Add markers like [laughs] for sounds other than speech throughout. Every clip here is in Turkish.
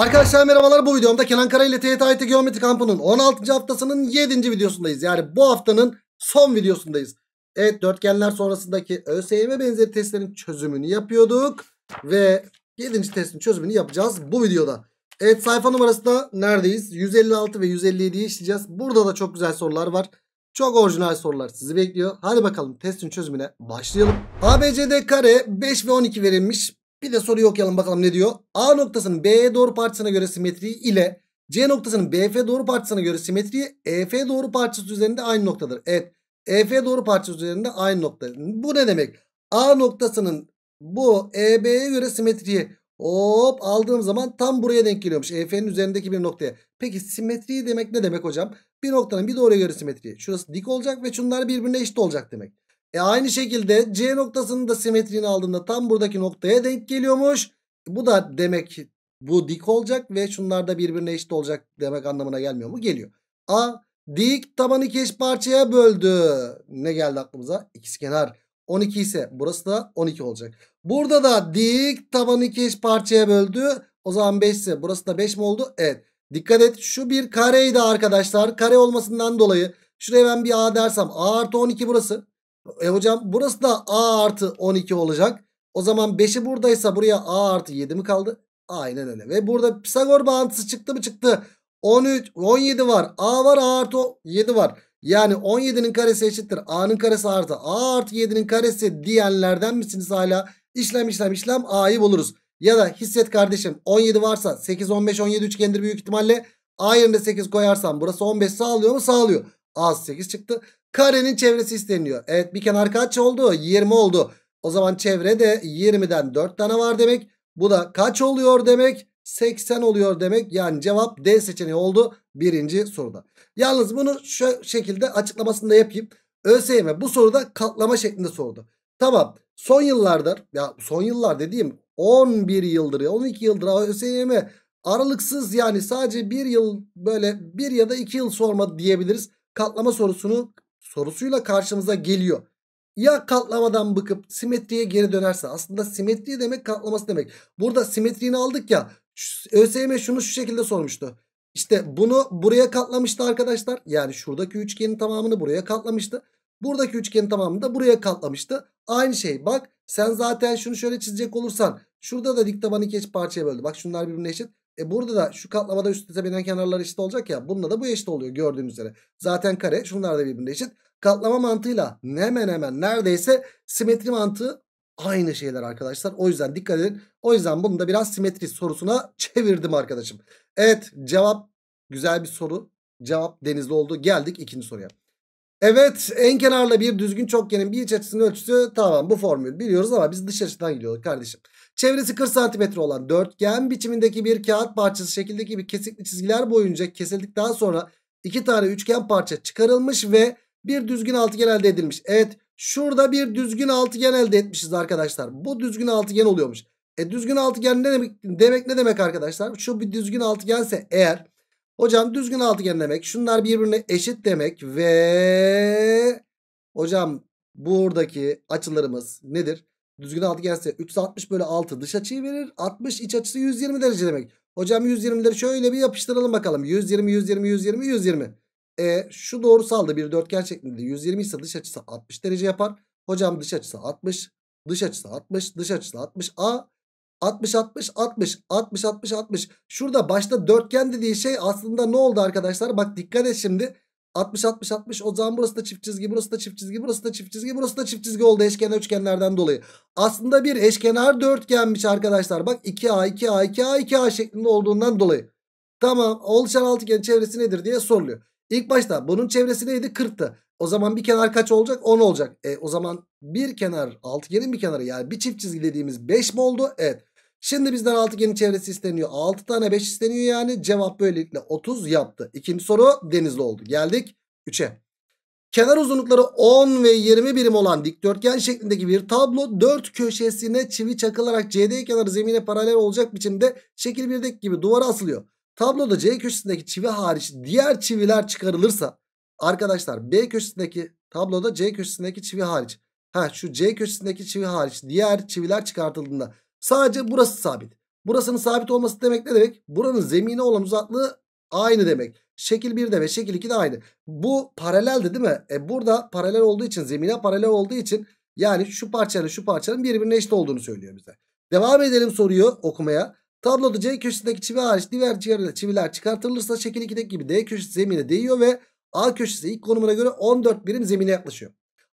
Arkadaşlar merhabalar bu videomda Kenan Kara ile TYT Geometri Kampı'nın 16. haftasının 7. videosundayız. Yani bu haftanın son videosundayız. Evet dörtgenler sonrasındaki ÖSYM benzeri testlerin çözümünü yapıyorduk. Ve 7. testin çözümünü yapacağız bu videoda. Evet sayfa numarası da neredeyiz? 156 ve 157'yi işleyeceğiz. Burada da çok güzel sorular var. Çok orijinal sorular sizi bekliyor. Hadi bakalım testin çözümüne başlayalım. ABCD kare 5 ve 12 verilmiş. Bir de soruyu okuyalım bakalım ne diyor. A noktasının B'ye doğru parçasına göre simetriği ile C noktasının BF doğru parçasına göre simetriği EF doğru parçası üzerinde aynı noktadır. Evet. EF doğru parçası üzerinde aynı nokta. Bu ne demek? A noktasının bu EB'ye göre simetriği hop aldığım zaman tam buraya denk geliyormuş. EF'nin üzerindeki bir noktaya. Peki simetriği demek ne demek hocam? Bir noktanın bir doğruya göre simetriği. Şurası dik olacak ve şunlar birbirine eşit olacak demek. E aynı şekilde C noktasının da simetriğini aldığında tam buradaki noktaya denk geliyormuş. bu da demek bu dik olacak ve şunlar da birbirine eşit olacak demek anlamına gelmiyor mu? Geliyor. A dik tabanı iki eş parçaya böldü. Ne geldi aklımıza? kenar 12 ise burası da 12 olacak. Burada da dik tabanı iki eş parçaya böldü. O zaman 5 ise burası da 5 mi oldu? Evet. Dikkat et şu bir kareydi arkadaşlar. Kare olmasından dolayı şuraya ben bir A dersem A artı 12 burası. E hocam burası da A artı 12 olacak. O zaman 5'i buradaysa buraya A artı 7 mi kaldı? Aynen öyle. Ve burada Pisagor bağıntısı çıktı mı çıktı. 13, 17 var. A var A artı 7 var. Yani 17'nin karesi eşittir. A'nın karesi artı A artı 7'nin karesi diyenlerden misiniz hala? İşlem işlem işlem A'yı buluruz. Ya da hisset kardeşim 17 varsa 8, 15, 17 üçgendir büyük ihtimalle. A yerine 8 koyarsam burası 15 sağlıyor mu? Sağlıyor az 8 çıktı. Karenin çevresi isteniyor. Evet bir kenar kaç oldu? 20 oldu. O zaman çevrede 20'den 4 tane var demek. Bu da kaç oluyor demek? 80 oluyor demek. Yani cevap D seçeneği oldu birinci soruda. Yalnız bunu şu şekilde açıklamasını da yapayım. ÖSYM bu soruda katlama şeklinde sordu. Tamam son yıllardır ya son yıllar dediğim 11 yıldır ya 12 yıldır ÖSYM aralıksız yani sadece bir yıl böyle bir ya da iki yıl sormadı diyebiliriz katlama sorusunu sorusuyla karşımıza geliyor. Ya katlamadan bıkıp simetriye geri dönerse aslında simetri demek katlaması demek. Burada simetriğini aldık ya ÖSYM şunu şu şekilde sormuştu. İşte bunu buraya katlamıştı arkadaşlar. Yani şuradaki üçgenin tamamını buraya katlamıştı. Buradaki üçgenin tamamını da buraya katlamıştı. Aynı şey bak sen zaten şunu şöyle çizecek olursan şurada da dik tabanı iki parçaya böldü. Bak şunlar birbirine eşit. E burada da şu katlamada üst üste binen kenarlar eşit olacak ya. Bununla da bu eşit oluyor gördüğünüz üzere. Zaten kare şunlar da birbirine eşit. Katlama mantığıyla hemen hemen neredeyse simetri mantığı aynı şeyler arkadaşlar. O yüzden dikkat edin. O yüzden bunu da biraz simetri sorusuna [laughs] çevirdim arkadaşım. Evet cevap güzel bir soru. Cevap denizli oldu. Geldik ikinci soruya. Evet en kenarla bir düzgün çokgenin bir iç açısının ölçüsü tamam bu formül biliyoruz ama biz dış açıdan gidiyorduk kardeşim. Çevresi 40 santimetre olan dörtgen biçimindeki bir kağıt parçası şekildeki bir kesikli çizgiler boyunca kesildikten sonra iki tane üçgen parça çıkarılmış ve bir düzgün altıgen elde edilmiş. Evet şurada bir düzgün altıgen elde etmişiz arkadaşlar. Bu düzgün altıgen oluyormuş. E düzgün altıgen ne demek, demek ne demek arkadaşlar? Şu bir düzgün altıgense eğer Hocam düzgün altıgen demek. Şunlar birbirine eşit demek ve hocam buradaki açılarımız nedir? Düzgün altıgense 360 bölü 6 dış açıyı verir. 60 iç açısı 120 derece demek. Hocam 120'leri şöyle bir yapıştıralım bakalım. 120, 120, 120, 120. E, şu doğrusalda bir dörtgen şeklinde 120 ise dış açısı 60 derece yapar. Hocam dış açısı 60, dış açısı 60, dış açısı 60. A 60 60 60 60 60 60. Şurada başta dörtgen dediği şey aslında ne oldu arkadaşlar? Bak dikkat et şimdi. 60 60 60 o zaman burası da çift çizgi burası da çift çizgi burası da çift çizgi burası da çift çizgi oldu eşkenar üçgenlerden dolayı. Aslında bir eşkenar dörtgenmiş arkadaşlar. Bak 2A 2A 2A 2A şeklinde olduğundan dolayı. Tamam oluşan altıgen çevresi nedir diye soruluyor. ilk başta bunun çevresi neydi? 40'tı. O zaman bir kenar kaç olacak? 10 olacak. E, o zaman bir kenar altıgenin bir kenarı yani bir çift çizgi dediğimiz 5 mi oldu? Evet. Şimdi bizden altıgenin çevresi isteniyor. 6 tane 5 isteniyor yani. Cevap böylelikle 30 yaptı. İkinci soru denizli oldu. Geldik 3'e. Kenar uzunlukları 10 ve 20 birim olan dikdörtgen şeklindeki bir tablo 4 köşesine çivi çakılarak CD kenarı zemine paralel olacak biçimde şekil 1'deki gibi duvara asılıyor. Tabloda C köşesindeki çivi hariç diğer çiviler çıkarılırsa arkadaşlar B köşesindeki tabloda C köşesindeki çivi hariç ha şu C köşesindeki çivi hariç diğer çiviler çıkartıldığında Sadece burası sabit. Burasının sabit olması demek ne demek? Buranın zemine olan uzaklığı aynı demek. Şekil 1'de ve şekil de aynı. Bu paraleldi değil mi? E burada paralel olduğu için zemine paralel olduğu için yani şu parçanın, şu parçanın birbirine eşit olduğunu söylüyor bize. Devam edelim soruyu okumaya. Tabloda C köşesindeki çivi hariç diğer çiviler çıkartılırsa şekil 2'deki gibi D köşesi zemine değiyor ve A köşesi ilk konumuna göre 14 birim zemine yaklaşıyor.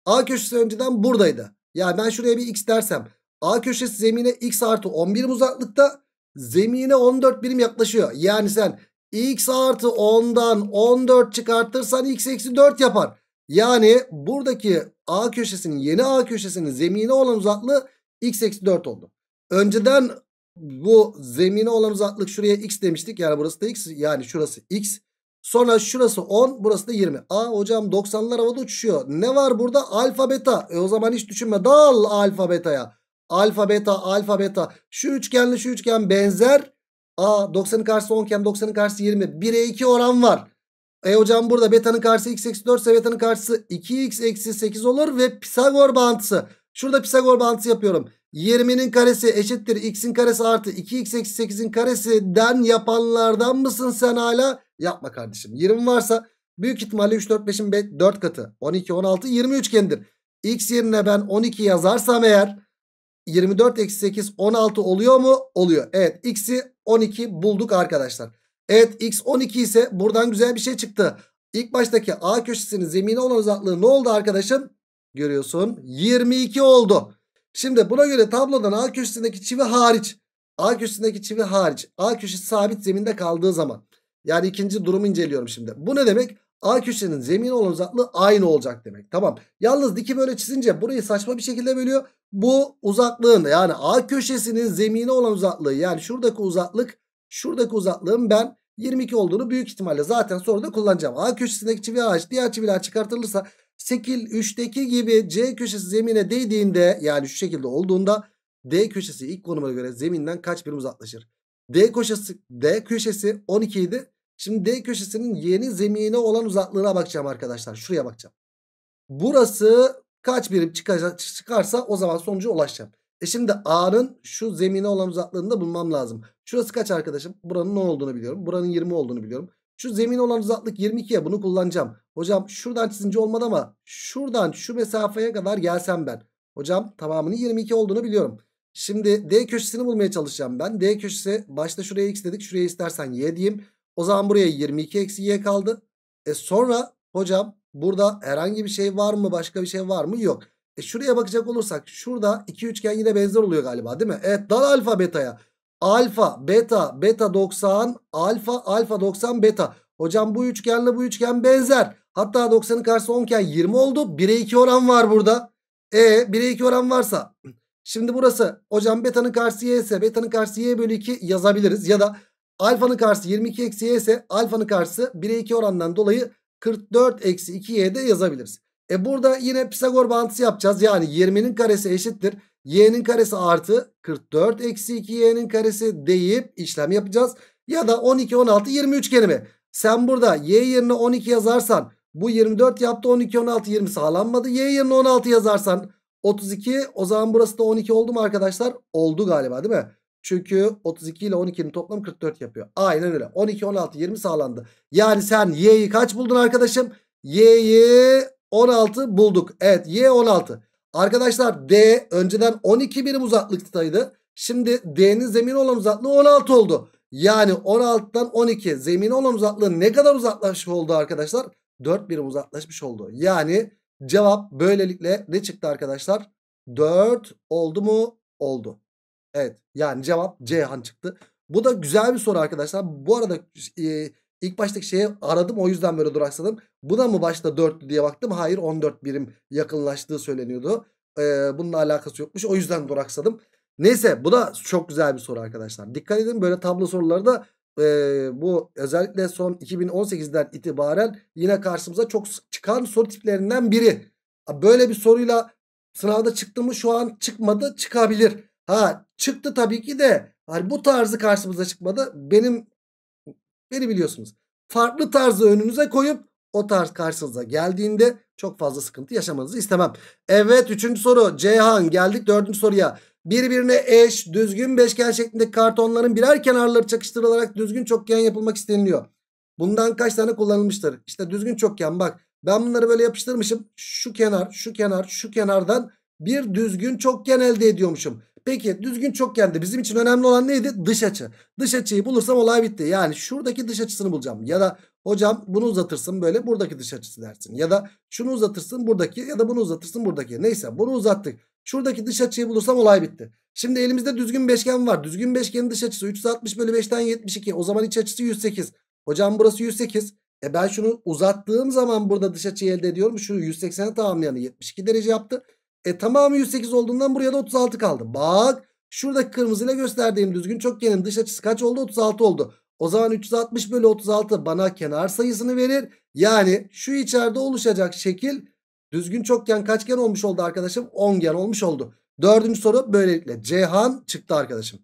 A köşesi önceden buradaydı. Yani ben şuraya bir x dersem A köşesi zemine x artı 10 birim uzaklıkta zemine 14 birim yaklaşıyor. Yani sen x artı 10'dan 14 çıkartırsan x eksi 4 yapar. Yani buradaki A köşesinin yeni A köşesinin zemine olan uzaklığı x eksi 4 oldu. Önceden bu zemine olan uzaklık şuraya x demiştik. Yani burası da x yani şurası x. Sonra şurası 10 burası da 20. A hocam 90'lar havada uçuşuyor. Ne var burada? Alfa beta. E o zaman hiç düşünme dal alfa beta'ya. Alfa beta alfa beta. Şu üçgenle şu üçgen benzer. A 90'ın karşısı 10 iken 90'ın karşısı 20. 1'e 2 oran var. E hocam burada beta'nın karşısı x eksi 4 ise beta'nın karşısı 2x eksi 8 olur ve Pisagor bağıntısı. Şurada Pisagor bağıntısı yapıyorum. 20'nin karesi eşittir x'in karesi artı 2x eksi 8'in karesinden yapanlardan mısın sen hala? Yapma kardeşim. 20 varsa büyük ihtimalle 3, 4, 5'in 4 katı. 12, 16, 20 üçgendir. x yerine ben 12 yazarsam eğer 24 eksi 8 16 oluyor mu? Oluyor. Evet x'i 12 bulduk arkadaşlar. Evet x 12 ise buradan güzel bir şey çıktı. İlk baştaki A köşesinin zemine olan uzaklığı ne oldu arkadaşım? Görüyorsun 22 oldu. Şimdi buna göre tablodan A köşesindeki çivi hariç. A köşesindeki çivi hariç. A köşesi sabit zeminde kaldığı zaman. Yani ikinci durumu inceliyorum şimdi. Bu ne demek? A köşenin zemin olan uzaklığı aynı olacak demek. Tamam. Yalnız dikim böyle çizince burayı saçma bir şekilde bölüyor. Bu uzaklığın yani A köşesinin zemine olan uzaklığı yani şuradaki uzaklık şuradaki uzaklığın ben 22 olduğunu büyük ihtimalle zaten sonra da kullanacağım. A köşesindeki çivi ağaç diğer çiviler çıkartılırsa şekil 3'teki gibi C köşesi zemine değdiğinde yani şu şekilde olduğunda D köşesi ilk konuma göre zeminden kaç birim uzaklaşır? D köşesi D köşesi 12 idi. Şimdi D köşesinin yeni zemine olan uzaklığına bakacağım arkadaşlar. Şuraya bakacağım. Burası kaç birim çıkarsa o zaman sonuca ulaşacağım. E şimdi A'nın şu zemine olan uzaklığını da bulmam lazım. Şurası kaç arkadaşım? Buranın ne olduğunu biliyorum. Buranın 20 olduğunu biliyorum. Şu zemine olan uzaklık 22'ye bunu kullanacağım. Hocam şuradan çizince olmadı ama şuradan şu mesafeye kadar gelsem ben. Hocam tamamının 22 olduğunu biliyorum. Şimdi D köşesini bulmaya çalışacağım ben. D köşesi başta şuraya x dedik. Şuraya istersen y diyeyim. O zaman buraya 22 eksi y kaldı. E sonra hocam burada herhangi bir şey var mı? Başka bir şey var mı? Yok. E şuraya bakacak olursak şurada iki üçgen yine benzer oluyor galiba değil mi? Evet dal alfa betaya. Alfa beta beta 90 alfa alfa 90 beta. Hocam bu üçgenle bu üçgen benzer. Hatta 90'ın karşısı 10 iken 20 oldu. 1'e 2 oran var burada. E 1'e 2 oran varsa. Şimdi burası hocam beta'nın karşısı y ise beta'nın karşısı y bölü 2 yazabiliriz. Ya da Alfanın karşısı 22 eksi y ise alfanın karşısı 1'e 2 oranından dolayı 44 eksi 2y de yazabiliriz. E burada yine Pisagor bağıntısı yapacağız. Yani 20'nin karesi eşittir. y'nin karesi artı 44 eksi 2y'nin karesi deyip işlem yapacağız. Ya da 12, 16, 20 üçgenimi. Sen burada y yerine 12 yazarsan bu 24 yaptı 12, 16, 20 sağlanmadı. y yerine 16 yazarsan 32 o zaman burası da 12 oldu mu arkadaşlar? Oldu galiba değil mi? Çünkü 32 ile 12'nin toplamı 44 yapıyor. Aynen öyle. 12, 16, 20 sağlandı. Yani sen y'yi kaç buldun arkadaşım? Y'yi 16 bulduk. Evet y 16. Arkadaşlar d önceden 12 birim uzaklıktaydı. Şimdi d'nin zemin olan uzaklığı 16 oldu. Yani 16'dan 12 zemin olan uzaklığı ne kadar uzaklaşmış oldu arkadaşlar? 4 birim uzaklaşmış oldu. Yani cevap böylelikle ne çıktı arkadaşlar? 4 oldu mu? Oldu. Evet yani cevap Ceyhan çıktı. Bu da güzel bir soru arkadaşlar. Bu arada e, ilk baştaki şeyi aradım o yüzden böyle duraksadım. Bu mı başta 4'lü diye baktım. Hayır 14 birim yakınlaştığı söyleniyordu. E, bununla alakası yokmuş o yüzden duraksadım. Neyse bu da çok güzel bir soru arkadaşlar. Dikkat edin böyle tablo soruları da e, bu özellikle son 2018'den itibaren yine karşımıza çok çıkan soru tiplerinden biri. Böyle bir soruyla sınavda çıktı mı şu an çıkmadı çıkabilir. Ha çıktı tabii ki de hani bu tarzı karşımıza çıkmadı. Benim beni biliyorsunuz. Farklı tarzı önünüze koyup o tarz karşınıza geldiğinde çok fazla sıkıntı yaşamanızı istemem. Evet üçüncü soru Ceyhan geldik dördüncü soruya. Birbirine eş düzgün beşgen şeklinde kartonların birer kenarları çakıştırılarak düzgün çokgen yapılmak isteniliyor. Bundan kaç tane kullanılmıştır? İşte düzgün çokgen bak ben bunları böyle yapıştırmışım. Şu kenar şu kenar şu kenardan bir düzgün çokgen elde ediyormuşum. Peki düzgün çokgende bizim için önemli olan neydi? Dış açı. Dış açıyı bulursam olay bitti. Yani şuradaki dış açısını bulacağım. Ya da hocam bunu uzatırsın böyle buradaki dış açısı dersin. Ya da şunu uzatırsın buradaki ya da bunu uzatırsın buradaki. Neyse bunu uzattık. Şuradaki dış açıyı bulursam olay bitti. Şimdi elimizde düzgün beşgen var. Düzgün beşgenin dış açısı 360 bölü 5'ten 72. O zaman iç açısı 108. Hocam burası 108. E ben şunu uzattığım zaman burada dış açıyı elde ediyorum. Şunu 180'e tamamlayanı 72 derece yaptı. E tamamı 108 olduğundan buraya da 36 kaldı. Bak şuradaki kırmızıyla gösterdiğim düzgün çokgenin dış açısı kaç oldu? 36 oldu. O zaman 360 bölü 36 bana kenar sayısını verir. Yani şu içeride oluşacak şekil düzgün çokgen kaçgen olmuş oldu arkadaşım? 10gen olmuş oldu. Dördüncü soru böylelikle Ceyhan çıktı arkadaşım.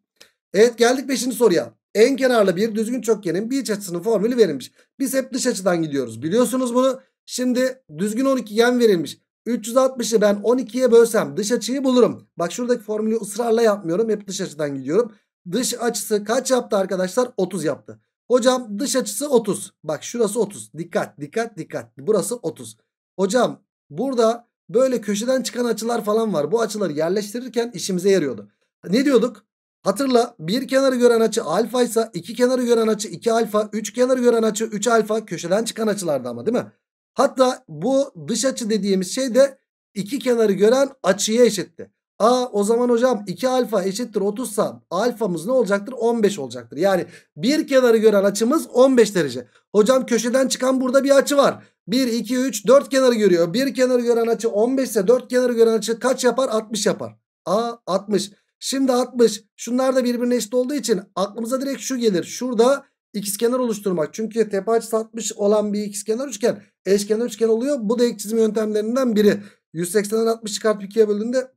Evet geldik beşinci soruya. En kenarlı bir düzgün çokgenin bir iç açısının formülü verilmiş. Biz hep dış açıdan gidiyoruz biliyorsunuz bunu. Şimdi düzgün 12 gen verilmiş. 360'ı ben 12'ye bölsem dış açıyı bulurum. Bak şuradaki formülü ısrarla yapmıyorum. Hep dış açıdan gidiyorum. Dış açısı kaç yaptı arkadaşlar? 30 yaptı. Hocam dış açısı 30. Bak şurası 30. Dikkat dikkat dikkat. Burası 30. Hocam burada böyle köşeden çıkan açılar falan var. Bu açıları yerleştirirken işimize yarıyordu. Ne diyorduk? Hatırla bir kenarı gören açı alfa ise iki kenarı gören açı 2 alfa. Üç kenarı gören açı 3 alfa. Köşeden çıkan açılardı ama değil mi? Hatta bu dış açı dediğimiz şey de iki kenarı gören açıya eşitti. Aa o zaman hocam 2 alfa eşittir 30 sa alfamız ne olacaktır? 15 olacaktır. Yani bir kenarı gören açımız 15 derece. Hocam köşeden çıkan burada bir açı var. 1, 2, 3, 4 kenarı görüyor. Bir kenarı gören açı 15 ise 4 kenarı gören açı kaç yapar? 60 yapar. Aa 60. Şimdi 60. Şunlar da birbirine eşit olduğu için aklımıza direkt şu gelir. Şurada ikizkenar oluşturmak. Çünkü tepe açısı 60 olan bir ikizkenar üçgen eşkenar üçgen oluyor. Bu da ek çizim yöntemlerinden biri. 180'den 60 çıkartıp 2'ye bölündüğünde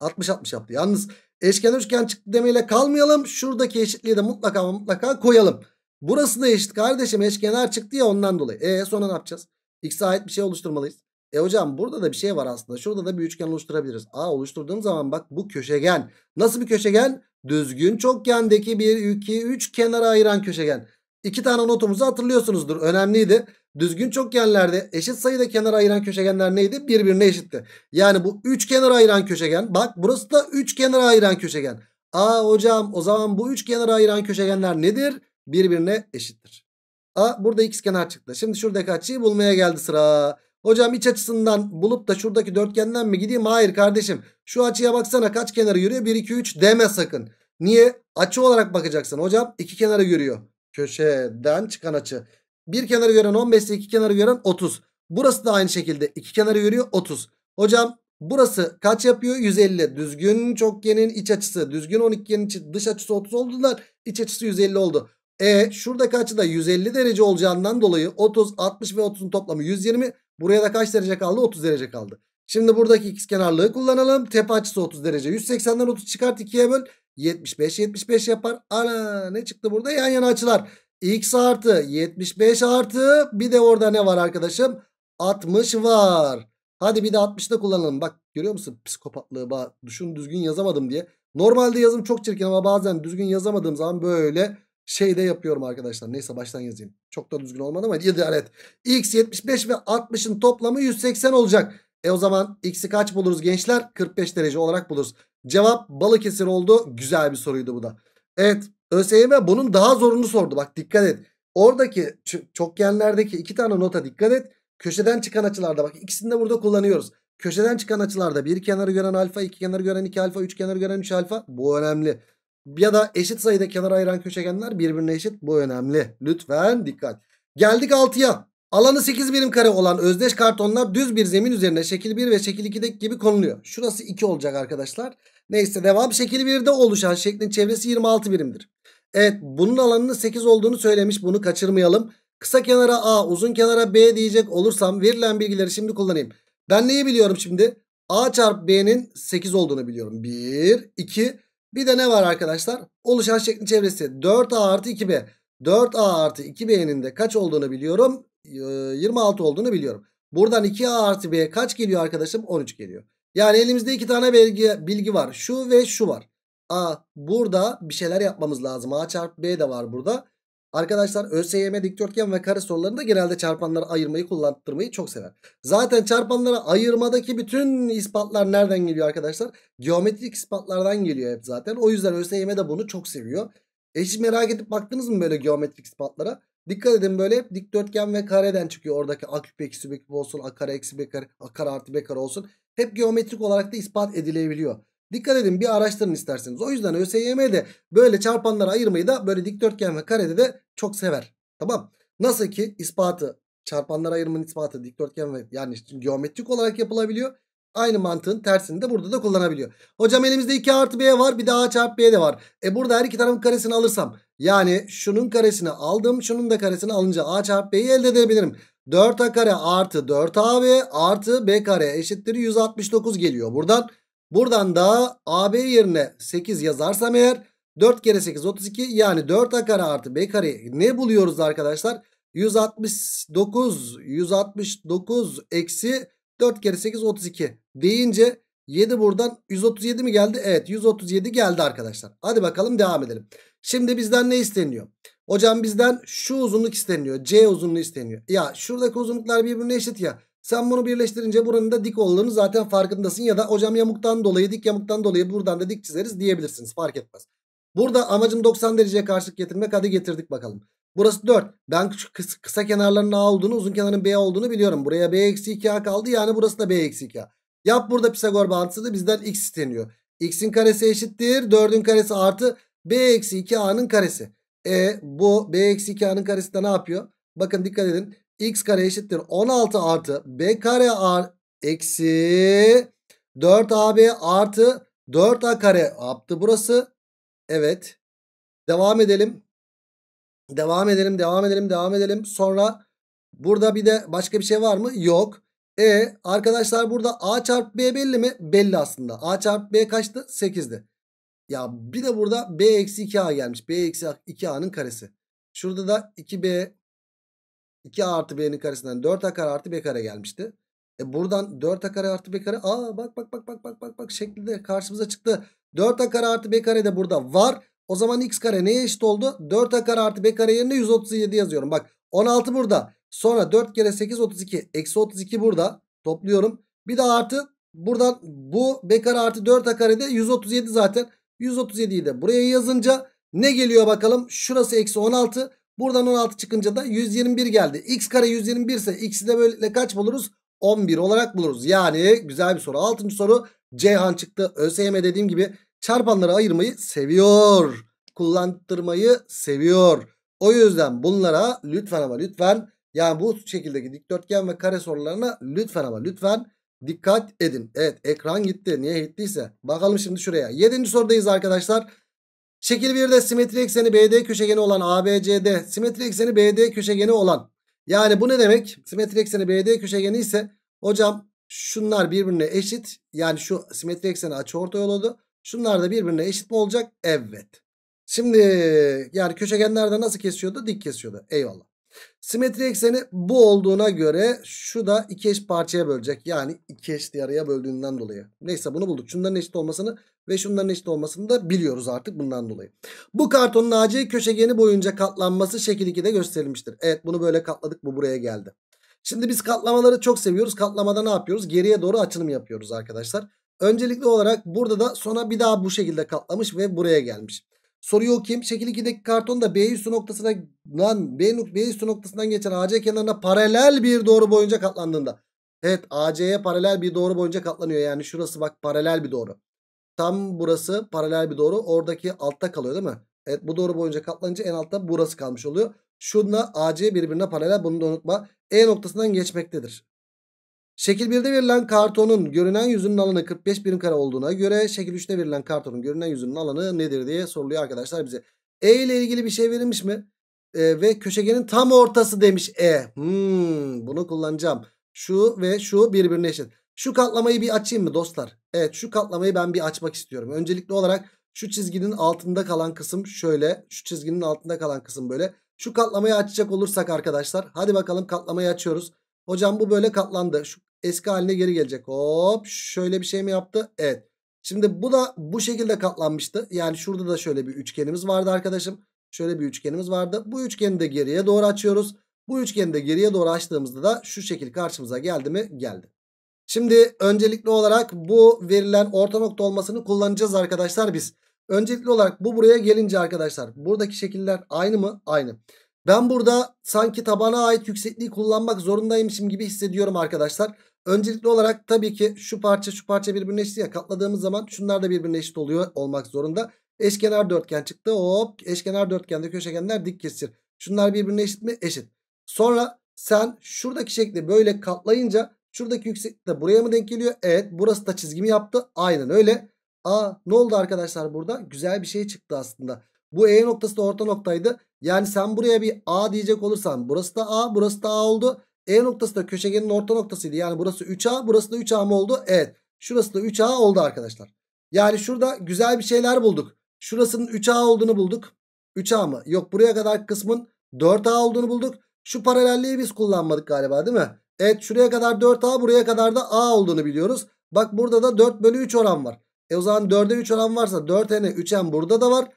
60-60 yaptı. Yalnız eşkenar üçgen çıktı demeyle kalmayalım. Şuradaki eşitliği de mutlaka mutlaka koyalım. Burası da eşit kardeşim eşkenar çıktı ya ondan dolayı. E sonra ne yapacağız? X'e ait bir şey oluşturmalıyız. E hocam burada da bir şey var aslında. Şurada da bir üçgen oluşturabiliriz. A oluşturduğum zaman bak bu köşegen. Nasıl bir köşegen? Düzgün çokgendeki bir iki üç kenara ayıran köşegen. İki tane notumuzu hatırlıyorsunuzdur. Önemliydi. Düzgün çokgenlerde eşit sayıda kenara ayıran köşegenler neydi? Birbirine eşitti. Yani bu üç kenara ayıran köşegen. Bak burası da üç kenara ayıran köşegen. Aa hocam o zaman bu üç kenara ayıran köşegenler nedir? Birbirine eşittir. A burada x kenar çıktı. Şimdi şuradaki açıyı bulmaya geldi sıra. Hocam iç açısından bulup da şuradaki dörtgenden mi gideyim? Hayır kardeşim. Şu açıya baksana kaç kenarı yürüyor? 1, 2, 3 deme sakın. Niye? Açı olarak bakacaksın. Hocam iki kenarı yürüyor. Köşeden çıkan açı. Bir kenarı gören 15 ise iki kenarı gören 30. Burası da aynı şekilde iki kenarı görüyor 30. Hocam burası kaç yapıyor? 150. Düzgün çokgenin iç açısı. Düzgün onikgenin dış açısı 30 oldular. İç açısı 150 oldu. E şurada açı da 150 derece olacağından dolayı 30, 60 ve 30'un toplamı 120. Buraya da kaç derece kaldı? 30 derece kaldı. Şimdi buradaki ikizkenarlığı kullanalım. Tepe açısı 30 derece. 180'den 30 çıkart 2'ye böl. 75 75 yapar. Ana ne çıktı burada? Yan yana açılar. X artı 75 artı bir de orada ne var arkadaşım? 60 var. Hadi bir de 60'da kullanalım. Bak görüyor musun psikopatlığı? bak Düşün düzgün yazamadım diye. Normalde yazım çok çirkin ama bazen düzgün yazamadığım zaman böyle şey de yapıyorum arkadaşlar. Neyse baştan yazayım. Çok da düzgün olmadı ama idare et. X 75 ve 60'ın toplamı 180 olacak. E o zaman x'i kaç buluruz gençler? 45 derece olarak buluruz. Cevap Balıkesir oldu. Güzel bir soruydu bu da. Evet ÖSYM bunun daha zorunu sordu. Bak dikkat et. Oradaki çokgenlerdeki iki tane nota dikkat et. Köşeden çıkan açılarda bak ikisini de burada kullanıyoruz. Köşeden çıkan açılarda bir kenarı gören alfa, iki kenarı gören iki alfa, üç kenarı gören üç alfa. Bu önemli. Ya da eşit sayıda kenara ayıran köşegenler birbirine eşit. Bu önemli. Lütfen dikkat. Geldik 6'ya. Alanı 8 birim kare olan özdeş kartonlar düz bir zemin üzerine şekil 1 ve şekil 2'deki gibi konuluyor. Şurası 2 olacak arkadaşlar. Neyse devam şekil 1'de oluşan şeklin çevresi 26 birimdir. Evet bunun alanının 8 olduğunu söylemiş bunu kaçırmayalım. Kısa kenara A uzun kenara B diyecek olursam verilen bilgileri şimdi kullanayım. Ben neyi biliyorum şimdi? A çarpı B'nin 8 olduğunu biliyorum. 1, 2. Bir de ne var arkadaşlar? Oluşan şeklin çevresi 4A artı 2B. 4A artı 2B'nin de kaç olduğunu biliyorum? 26 olduğunu biliyorum. Buradan 2A artı B kaç geliyor arkadaşım? 13 geliyor. Yani elimizde iki tane bilgi, bilgi var. Şu ve şu var. A burada bir şeyler yapmamız lazım. A çarpı B de var burada. Arkadaşlar ÖSYM dikdörtgen ve kare sorularında genelde çarpanları ayırmayı kullandırmayı çok sever. Zaten çarpanları ayırmadaki bütün ispatlar nereden geliyor arkadaşlar? Geometrik ispatlardan geliyor hep zaten. O yüzden ÖSYM de bunu çok seviyor. E hiç merak edip baktınız mı böyle geometrik ispatlara? Dikkat edin böyle hep dikdörtgen ve kareden çıkıyor. Oradaki a küp eksi b küp olsun. A kare eksi b kare. A kare artı b kare olsun. Hep geometrik olarak da ispat edilebiliyor. Dikkat edin bir araştırın isterseniz. O yüzden ÖSYM'de böyle çarpanları ayırmayı da böyle dikdörtgen ve karede de çok sever. Tamam. Nasıl ki ispatı çarpanlar ayırmanın ispatı dikdörtgen ve yani geometrik olarak yapılabiliyor. Aynı mantığın tersini de burada da kullanabiliyor. Hocam elimizde 2 artı b var bir daha çarp çarpı b de var. E burada her iki tarafın karesini alırsam yani şunun karesini aldım şunun da karesini alınca a çarp b'yi elde edebilirim. 4a kare artı 4ab artı b kare eşittir 169 geliyor buradan. Buradan da AB yerine 8 yazarsam eğer 4 kere 8 32 yani 4A kare artı B kare ne buluyoruz arkadaşlar? 169 169 eksi 4 kere 8 32 deyince 7 buradan 137 mi geldi? Evet 137 geldi arkadaşlar. Hadi bakalım devam edelim. Şimdi bizden ne isteniyor? Hocam bizden şu uzunluk isteniyor. C uzunluğu isteniyor. Ya şuradaki uzunluklar birbirine eşit ya. Sen bunu birleştirince buranın da dik olduğunu zaten farkındasın. Ya da hocam yamuktan dolayı dik yamuktan dolayı buradan da dik çizeriz diyebilirsiniz. Fark etmez. Burada amacım 90 dereceye karşılık getirmek. Hadi getirdik bakalım. Burası 4. Ben küçük kısa, kısa kenarların A olduğunu uzun kenarın B olduğunu biliyorum. Buraya B eksi 2A kaldı yani burası da B eksi 2A. Yap burada Pisagor bağıntısı da bizden x isteniyor. x'in karesi eşittir 4'ün karesi artı b eksi 2a'nın karesi. E bu b eksi 2a'nın karesi de ne yapıyor? Bakın dikkat edin. x kare eşittir 16 artı b kare a eksi 4ab artı 4a kare yaptı burası. Evet. Devam edelim. Devam edelim devam edelim devam edelim. Sonra burada bir de başka bir şey var mı? Yok. E arkadaşlar burada A çarpı B belli mi? Belli aslında. A çarpı B kaçtı? 8'di. Ya bir de burada B eksi 2A gelmiş. B eksi 2A'nın karesi. Şurada da 2B 2A artı B'nin karesinden 4A kare artı B kare gelmişti. E buradan 4A kare artı B kare. Aa bak bak bak bak bak bak bak şeklinde karşımıza çıktı. 4A kare artı B kare de burada var. O zaman x kare neye eşit oldu? 4a kare artı b kare yerine 137 yazıyorum. Bak 16 burada. Sonra 4 kere 8 32. Eksi 32 burada. Topluyorum. Bir daha artı buradan bu b kare artı 4a kare de 137 zaten. 137'yi de buraya yazınca ne geliyor bakalım? Şurası eksi 16. Buradan 16 çıkınca da 121 geldi. X kare 121 ise x'i de böyle kaç buluruz? 11 olarak buluruz. Yani güzel bir soru. 6. soru Ceyhan çıktı. ÖSYM dediğim gibi Çarpanları ayırmayı seviyor. Kullandırmayı seviyor. O yüzden bunlara lütfen ama lütfen yani bu şekildeki dikdörtgen ve kare sorularına lütfen ama lütfen dikkat edin. Evet ekran gitti. Niye gittiyse. Bakalım şimdi şuraya. Yedinci sorudayız arkadaşlar. Şekil 1'de simetri ekseni BD köşegeni olan ABCD simetri ekseni BD köşegeni olan yani bu ne demek? Simetri ekseni BD köşegeni ise hocam şunlar birbirine eşit. Yani şu simetri ekseni açı ortay oldu. Şunlar da birbirine eşit mi olacak? Evet. Şimdi yani köşegenlerde nasıl kesiyordu? Dik kesiyordu. Eyvallah. Simetri ekseni bu olduğuna göre şu da iki eş parçaya bölecek. Yani iki eş yarıya böldüğünden dolayı. Neyse bunu bulduk. Şunların eşit olmasını ve şunların eşit olmasını da biliyoruz artık bundan dolayı. Bu kartonun AC köşegeni boyunca katlanması şekil 2'de gösterilmiştir. Evet bunu böyle katladık bu buraya geldi. Şimdi biz katlamaları çok seviyoruz. Katlamada ne yapıyoruz? Geriye doğru açılım yapıyoruz arkadaşlar. Öncelikli olarak burada da sonra bir daha bu şekilde katlamış ve buraya gelmiş. Soruyu okuyayım. Şekil 2'deki karton da B üstü noktasına lan B, B üstü noktasından geçen AC kenarına paralel bir doğru boyunca katlandığında. Evet AC'ye paralel bir doğru boyunca katlanıyor. Yani şurası bak paralel bir doğru. Tam burası paralel bir doğru. Oradaki altta kalıyor değil mi? Evet bu doğru boyunca katlanınca en altta burası kalmış oluyor. Şunla AC birbirine paralel bunu da unutma. E noktasından geçmektedir. Şekil 1'de verilen kartonun görünen yüzünün alanı 45 birim kare olduğuna göre şekil 3'te verilen kartonun görünen yüzünün alanı nedir diye soruluyor arkadaşlar bize. E ile ilgili bir şey verilmiş mi? E, ve köşegenin tam ortası demiş E. Hmm, bunu kullanacağım. Şu ve şu birbirine eşit. Şu katlamayı bir açayım mı dostlar? Evet şu katlamayı ben bir açmak istiyorum. Öncelikli olarak şu çizginin altında kalan kısım şöyle. Şu çizginin altında kalan kısım böyle. Şu katlamayı açacak olursak arkadaşlar. Hadi bakalım katlamayı açıyoruz. Hocam bu böyle katlandı. Şu eski haline geri gelecek. Hop şöyle bir şey mi yaptı? Evet. Şimdi bu da bu şekilde katlanmıştı. Yani şurada da şöyle bir üçgenimiz vardı arkadaşım. Şöyle bir üçgenimiz vardı. Bu üçgeni de geriye doğru açıyoruz. Bu üçgeni de geriye doğru açtığımızda da şu şekil karşımıza geldi mi? Geldi. Şimdi öncelikli olarak bu verilen orta nokta olmasını kullanacağız arkadaşlar biz. Öncelikli olarak bu buraya gelince arkadaşlar buradaki şekiller aynı mı? Aynı. Ben burada sanki tabana ait yüksekliği kullanmak zorundaymışım gibi hissediyorum arkadaşlar. Öncelikli olarak tabii ki şu parça şu parça birbirine eşit ya katladığımız zaman şunlar da birbirine eşit oluyor olmak zorunda. Eşkenar dörtgen çıktı hop eşkenar dörtgende köşegenler dik kesir. Şunlar birbirine eşit mi? Eşit. Sonra sen şuradaki şekli böyle katlayınca şuradaki yükseklik de buraya mı denk geliyor? Evet burası da çizgimi yaptı aynen öyle. Aa ne oldu arkadaşlar burada? Güzel bir şey çıktı aslında. Bu E noktası da orta noktaydı. Yani sen buraya bir A diyecek olursan burası da A burası da A oldu. E noktası da köşegenin orta noktasıydı. Yani burası 3A burası da 3A mı oldu? Evet. Şurası da 3A oldu arkadaşlar. Yani şurada güzel bir şeyler bulduk. Şurasının 3A olduğunu bulduk. 3A mı? Yok buraya kadar kısmın 4A olduğunu bulduk. Şu paralelliği biz kullanmadık galiba değil mi? Evet şuraya kadar 4A buraya kadar da A olduğunu biliyoruz. Bak burada da 4 bölü 3 oran var. E o zaman 4'e 3 oran varsa 4N 3N burada da var.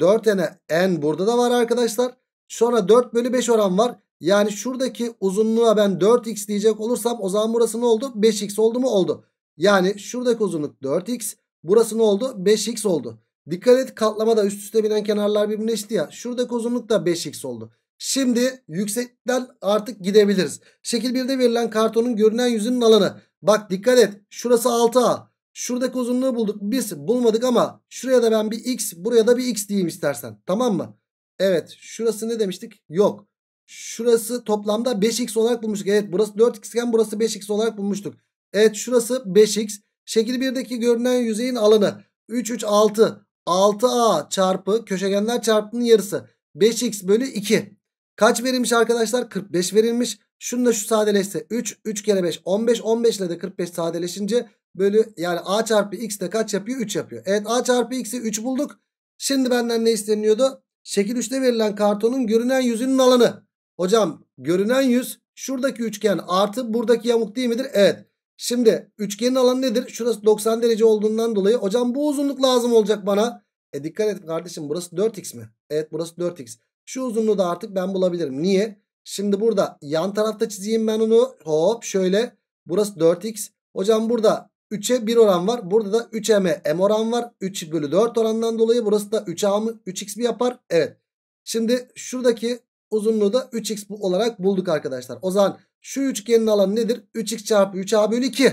4 tane n burada da var arkadaşlar. Sonra 4 bölü 5 oran var. Yani şuradaki uzunluğa ben 4x diyecek olursam o zaman burası ne oldu? 5x oldu mu? Oldu. Yani şuradaki uzunluk 4x. Burası ne oldu? 5x oldu. Dikkat et katlamada üst üste binen kenarlar birbirine eşit ya. Şuradaki uzunluk da 5x oldu. Şimdi yüksekten artık gidebiliriz. Şekil 1'de verilen kartonun görünen yüzünün alanı. Bak dikkat et. Şurası 6A. Şuradaki uzunluğu bulduk. Biz bulmadık ama şuraya da ben bir x buraya da bir x diyeyim istersen. Tamam mı? Evet şurası ne demiştik? Yok. Şurası toplamda 5x olarak bulmuştuk. Evet burası 4x iken burası 5x olarak bulmuştuk. Evet şurası 5x. Şekil 1'deki görünen yüzeyin alanı 3 3 6 6a çarpı köşegenler çarpımının yarısı 5x bölü 2. Kaç verilmiş arkadaşlar? 45 verilmiş. Şunu da şu sadeleşse 3. 3 kere 5 15. 15 ile de 45 sadeleşince bölü yani a çarpı x de kaç yapıyor? 3 yapıyor. Evet a çarpı x'i 3 bulduk. Şimdi benden ne isteniyordu? Şekil 3'te verilen kartonun görünen yüzünün alanı. Hocam görünen yüz şuradaki üçgen artı buradaki yamuk değil midir? Evet. Şimdi üçgenin alanı nedir? Şurası 90 derece olduğundan dolayı hocam bu uzunluk lazım olacak bana. E dikkat et kardeşim burası 4x mi? Evet burası 4x. Şu uzunluğu da artık ben bulabilirim. Niye? Şimdi burada yan tarafta çizeyim ben onu. Hop şöyle. Burası 4x. Hocam burada 3'e 1 oran var. Burada da 3 m m oran var. 3 bölü 4 orandan dolayı burası da 3a mı 3x mi yapar? Evet. Şimdi şuradaki uzunluğu da 3x olarak bulduk arkadaşlar. O zaman şu üçgenin alanı nedir? 3x çarpı 3a bölü 2.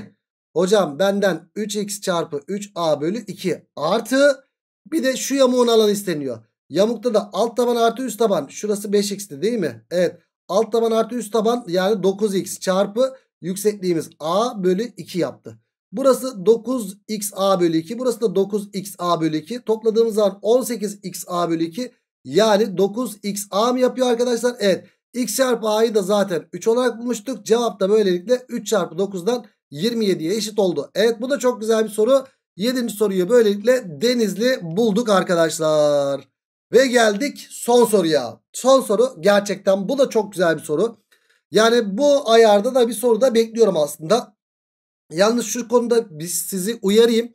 Hocam benden 3x çarpı 3a bölü 2 artı bir de şu yamuğun alanı isteniyor. Yamukta da alt taban artı üst taban. Şurası 5x'ti değil mi? Evet. Alt taban artı üst taban yani 9x çarpı yüksekliğimiz a bölü 2 yaptı. Burası 9 x a bölü 2. Burası da 9 x a bölü 2. Topladığımız zaman 18 a bölü 2. Yani 9 x a mı yapıyor arkadaşlar? Evet. x çarpı a'yı da zaten 3 olarak bulmuştuk. Cevap da böylelikle 3 çarpı 9'dan 27'ye eşit oldu. Evet bu da çok güzel bir soru. 7. soruyu böylelikle Denizli bulduk arkadaşlar. Ve geldik son soruya. Son soru gerçekten bu da çok güzel bir soru. Yani bu ayarda da bir soru da bekliyorum aslında. Yalnız şu konuda biz sizi uyarayım.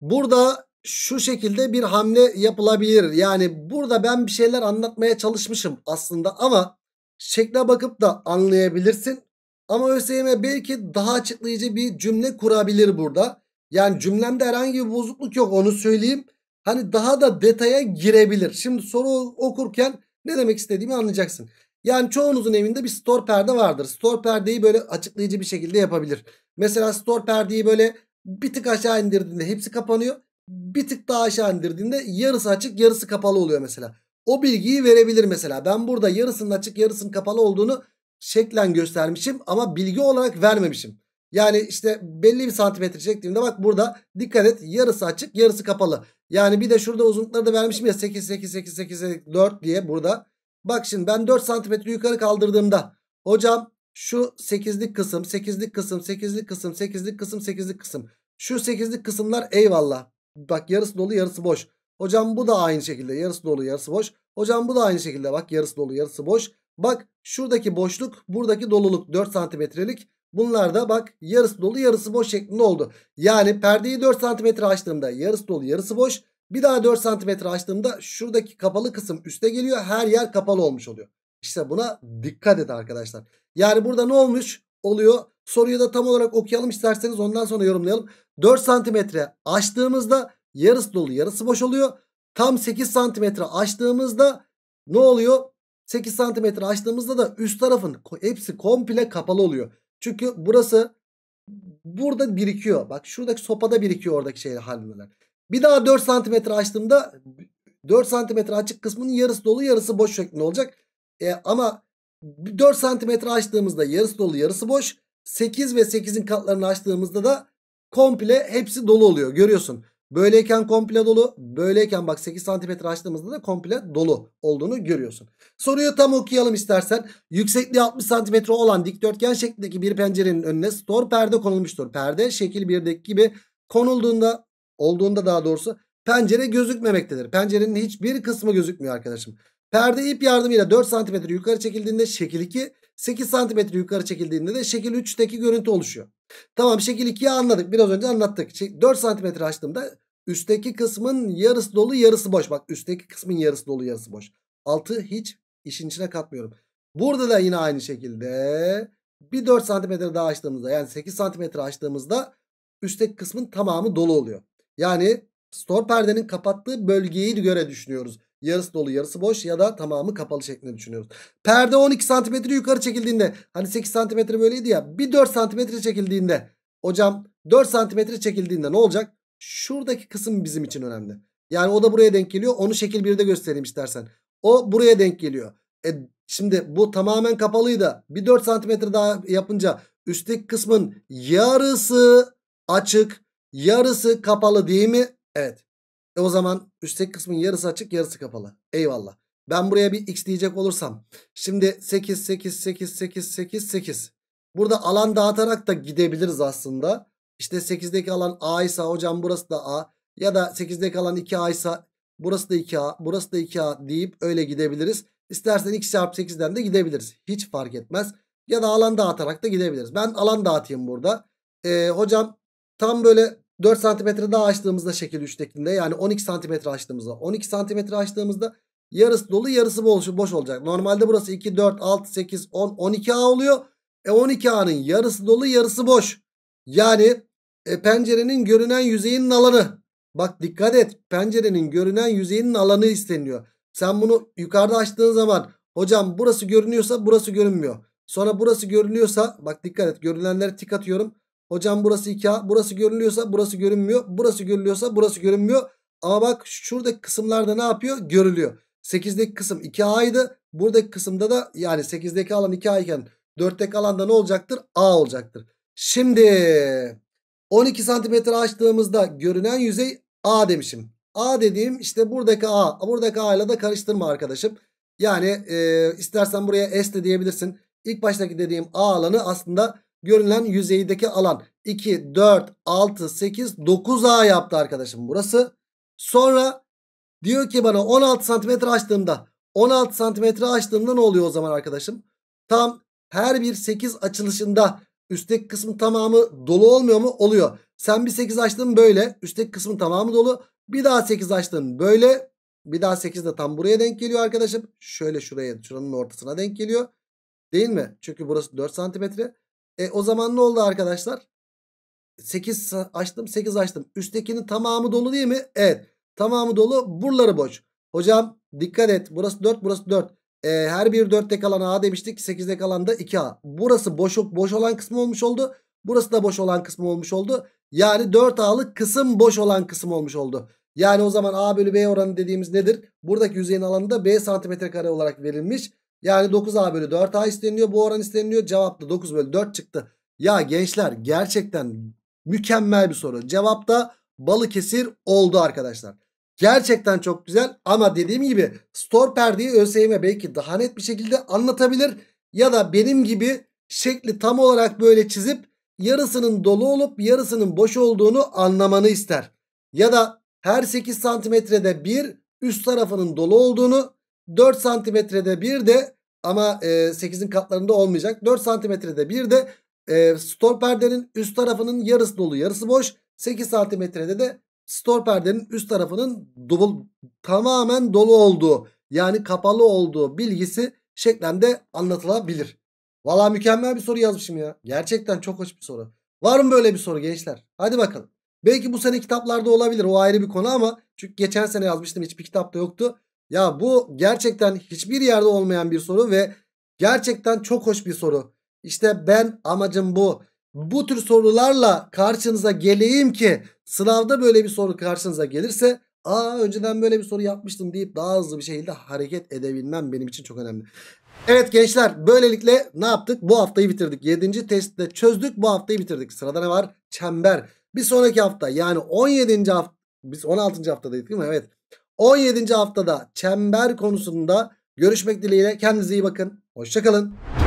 Burada şu şekilde bir hamle yapılabilir. Yani burada ben bir şeyler anlatmaya çalışmışım aslında ama şekle bakıp da anlayabilirsin. Ama ÖSYM belki daha açıklayıcı bir cümle kurabilir burada. Yani cümlemde herhangi bir bozukluk yok onu söyleyeyim hani daha da detaya girebilir. Şimdi soru okurken ne demek istediğimi anlayacaksın. Yani çoğunuzun evinde bir store perde vardır. Store perdeyi böyle açıklayıcı bir şekilde yapabilir. Mesela store perdeyi böyle bir tık aşağı indirdiğinde hepsi kapanıyor. Bir tık daha aşağı indirdiğinde yarısı açık yarısı kapalı oluyor mesela. O bilgiyi verebilir mesela. Ben burada yarısının açık yarısının kapalı olduğunu şeklen göstermişim ama bilgi olarak vermemişim. Yani işte belli bir santimetre çektiğimde bak burada dikkat et yarısı açık yarısı kapalı. Yani bir de şurada uzunlukları da vermişim ya 8 8 8 8 4 diye burada. Bak şimdi ben 4 santimetre yukarı kaldırdığımda hocam şu 8'lik kısım 8'lik kısım 8'lik kısım 8'lik kısım 8'lik kısım. Şu 8'lik kısımlar eyvallah. Bak yarısı dolu yarısı boş. Hocam bu da aynı şekilde yarısı dolu yarısı boş. Hocam bu da aynı şekilde bak yarısı dolu yarısı boş. Bak şuradaki boşluk buradaki doluluk 4 santimetrelik. Bunlar da bak yarısı dolu yarısı boş şeklinde oldu. Yani perdeyi 4 cm açtığımda yarısı dolu yarısı boş. Bir daha 4 cm açtığımda şuradaki kapalı kısım üste geliyor. Her yer kapalı olmuş oluyor. İşte buna dikkat et arkadaşlar. Yani burada ne olmuş oluyor? Soruyu da tam olarak okuyalım isterseniz ondan sonra yorumlayalım. 4 cm açtığımızda yarısı dolu yarısı boş oluyor. Tam 8 cm açtığımızda ne oluyor? 8 cm açtığımızda da üst tarafın hepsi komple kapalı oluyor. Çünkü burası burada birikiyor. Bak şuradaki sopada birikiyor oradaki şey halleler. Bir daha 4 santimetre açtığımda 4 santimetre açık kısmının yarısı dolu yarısı boş şeklinde olacak. E, ama 4 santimetre açtığımızda yarısı dolu yarısı boş. 8 ve 8'in katlarını açtığımızda da komple hepsi dolu oluyor görüyorsun. Böyleyken komple dolu. Böyleyken bak 8 santimetre açtığımızda da komple dolu olduğunu görüyorsun. Soruyu tam okuyalım istersen. Yüksekliği 60 santimetre olan dikdörtgen şeklindeki bir pencerenin önüne stor perde konulmuştur. Perde şekil 1'deki gibi konulduğunda olduğunda daha doğrusu pencere gözükmemektedir. Pencerenin hiçbir kısmı gözükmüyor arkadaşım. Perde ip yardımıyla 4 santimetre yukarı çekildiğinde şekil 2, 8 santimetre yukarı çekildiğinde de şekil 3'teki görüntü oluşuyor. Tamam şekil 2'yi anladık. Biraz önce anlattık. 4 şey, santimetre açtığımda üstteki kısmın yarısı dolu yarısı boş. Bak üstteki kısmın yarısı dolu yarısı boş. Altı hiç işin içine katmıyorum. Burada da yine aynı şekilde bir 4 santimetre daha açtığımızda yani 8 santimetre açtığımızda üstteki kısmın tamamı dolu oluyor. Yani stor perdenin kapattığı bölgeyi göre düşünüyoruz yarısı dolu yarısı boş ya da tamamı kapalı şeklinde düşünüyoruz. Perde 12 santimetre yukarı çekildiğinde hani 8 santimetre böyleydi ya bir 4 santimetre çekildiğinde hocam 4 santimetre çekildiğinde ne olacak? Şuradaki kısım bizim için önemli. Yani o da buraya denk geliyor. Onu şekil 1'de göstereyim istersen. O buraya denk geliyor. E, şimdi bu tamamen kapalıydı. Bir 4 santimetre daha yapınca üstteki kısmın yarısı açık yarısı kapalı değil mi? Evet. E o zaman üstteki kısmın yarısı açık yarısı kapalı. Eyvallah. Ben buraya bir x diyecek olursam. Şimdi 8, 8, 8, 8, 8, 8. Burada alan dağıtarak da gidebiliriz aslında. İşte 8'deki alan A ise hocam burası da A. Ya da 8'deki alan 2A ise burası da 2A, burası da 2A deyip öyle gidebiliriz. İstersen x çarpı 8'den de gidebiliriz. Hiç fark etmez. Ya da alan dağıtarak da gidebiliriz. Ben alan dağıtayım burada. Ee, hocam tam böyle 4 santimetre daha açtığımızda şekil 3 şeklinde yani 12 santimetre açtığımızda 12 santimetre açtığımızda yarısı dolu yarısı boş, boş olacak. Normalde burası 2, 4, 6, 8, 10, 12A oluyor. E 12A'nın yarısı dolu yarısı boş. Yani e, pencerenin görünen yüzeyinin alanı. Bak dikkat et pencerenin görünen yüzeyinin alanı isteniyor. Sen bunu yukarıda açtığın zaman hocam burası görünüyorsa burası görünmüyor. Sonra burası görünüyorsa bak dikkat et görünenlere tik atıyorum. Hocam burası 2A. Burası görülüyorsa burası görünmüyor. Burası görülüyorsa burası görünmüyor. Ama bak şuradaki kısımlarda ne yapıyor? Görülüyor. 8'deki kısım 2A'ydı. Buradaki kısımda da yani 8'deki alan 2A iken 4'teki alanda ne olacaktır? A olacaktır. Şimdi 12 santimetre açtığımızda görünen yüzey A demişim. A dediğim işte buradaki A. Buradaki A ile de karıştırma arkadaşım. Yani e, istersen buraya S de diyebilirsin. İlk baştaki dediğim A alanı aslında Görünen yüzeydeki alan 2, 4, 6, 8, 9A yaptı arkadaşım burası. Sonra diyor ki bana 16 santimetre açtığımda 16 santimetre açtığımda ne oluyor o zaman arkadaşım? Tam her bir 8 açılışında üstteki kısmın tamamı dolu olmuyor mu? Oluyor. Sen bir 8 açtın böyle. Üstteki kısmın tamamı dolu. Bir daha 8 açtın böyle. Bir daha 8 de tam buraya denk geliyor arkadaşım. Şöyle şuraya şuranın ortasına denk geliyor. Değil mi? Çünkü burası 4 santimetre. E, o zaman ne oldu arkadaşlar? 8 açtım 8 açtım. Üsttekinin tamamı dolu değil mi? Evet. Tamamı dolu buraları boş. Hocam dikkat et burası 4 burası 4. E, her bir 4'te kalan A demiştik 8'de kalan da 2A. Burası boş, boş olan kısmı olmuş oldu. Burası da boş olan kısmı olmuş oldu. Yani 4A'lık kısım boş olan kısım olmuş oldu. Yani o zaman A bölü B oranı dediğimiz nedir? Buradaki yüzeyin alanı da B santimetre kare olarak verilmiş. Yani 9A bölü 4A isteniliyor. Bu oran isteniliyor. Cevap da 9 bölü 4 çıktı. Ya gençler gerçekten mükemmel bir soru. Cevap da Balıkesir oldu arkadaşlar. Gerçekten çok güzel ama dediğim gibi store perdeyi ÖSYM belki daha net bir şekilde anlatabilir. Ya da benim gibi şekli tam olarak böyle çizip yarısının dolu olup yarısının boş olduğunu anlamanı ister. Ya da her 8 santimetrede bir üst tarafının dolu olduğunu 4 santimetrede bir de ama e, 8'in katlarında olmayacak. 4 santimetrede bir de e, stor perdenin üst tarafının yarısı dolu yarısı boş. 8 santimetrede de stor perdenin üst tarafının dolu, tamamen dolu olduğu yani kapalı olduğu bilgisi şeklinde anlatılabilir. Valla mükemmel bir soru yazmışım ya. Gerçekten çok hoş bir soru. Var mı böyle bir soru gençler? Hadi bakalım. Belki bu sene kitaplarda olabilir o ayrı bir konu ama çünkü geçen sene yazmıştım hiçbir kitapta yoktu. Ya bu gerçekten hiçbir yerde olmayan bir soru ve gerçekten çok hoş bir soru. İşte ben amacım bu. Bu tür sorularla karşınıza geleyim ki sınavda böyle bir soru karşınıza gelirse aa önceden böyle bir soru yapmıştım deyip daha hızlı bir şekilde hareket edebilmem benim için çok önemli. Evet gençler böylelikle ne yaptık? Bu haftayı bitirdik. 7. testte çözdük bu haftayı bitirdik. Sırada ne var? Çember. Bir sonraki hafta yani 17. hafta biz 16. haftadaydık değil mi? Evet. 17. haftada çember konusunda görüşmek dileğiyle. Kendinize iyi bakın. Hoşçakalın.